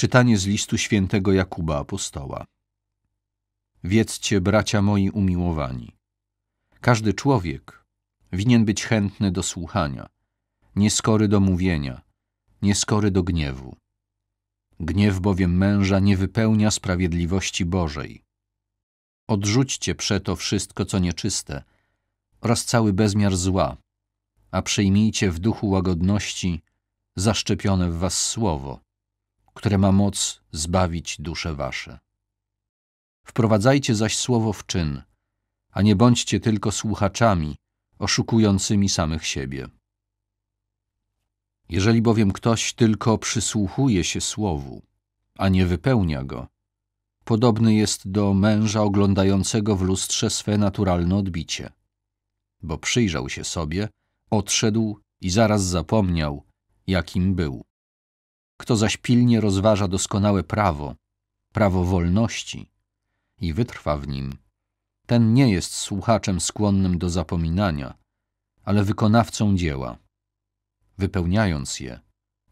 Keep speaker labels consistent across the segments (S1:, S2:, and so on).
S1: Czytanie z listu świętego Jakuba Apostoła. Wiedzcie, bracia moi umiłowani. Każdy człowiek winien być chętny do słuchania, nieskory do mówienia, nieskory do gniewu. Gniew bowiem męża nie wypełnia sprawiedliwości Bożej. Odrzućcie przeto wszystko, co nieczyste, oraz cały bezmiar zła, a przyjmijcie w duchu łagodności zaszczepione w was słowo, które ma moc zbawić dusze wasze. Wprowadzajcie zaś słowo w czyn, a nie bądźcie tylko słuchaczami, oszukującymi samych siebie. Jeżeli bowiem ktoś tylko przysłuchuje się słowu, a nie wypełnia go, podobny jest do męża oglądającego w lustrze swe naturalne odbicie. Bo przyjrzał się sobie, odszedł i zaraz zapomniał, jakim był. Kto zaś pilnie rozważa doskonałe prawo, prawo wolności i wytrwa w nim, ten nie jest słuchaczem skłonnym do zapominania, ale wykonawcą dzieła. Wypełniając je,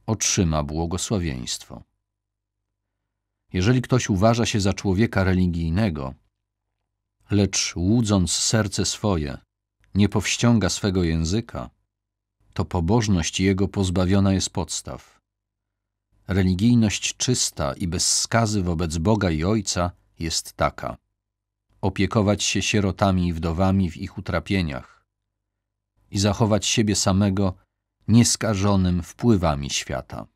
S1: otrzyma błogosławieństwo. Jeżeli ktoś uważa się za człowieka religijnego, lecz łudząc serce swoje, nie powściąga swego języka, to pobożność jego pozbawiona jest podstaw religijność czysta i bez skazy wobec Boga i Ojca jest taka: opiekować się sierotami i wdowami w ich utrapieniach i zachować siebie samego nieskażonym wpływami świata.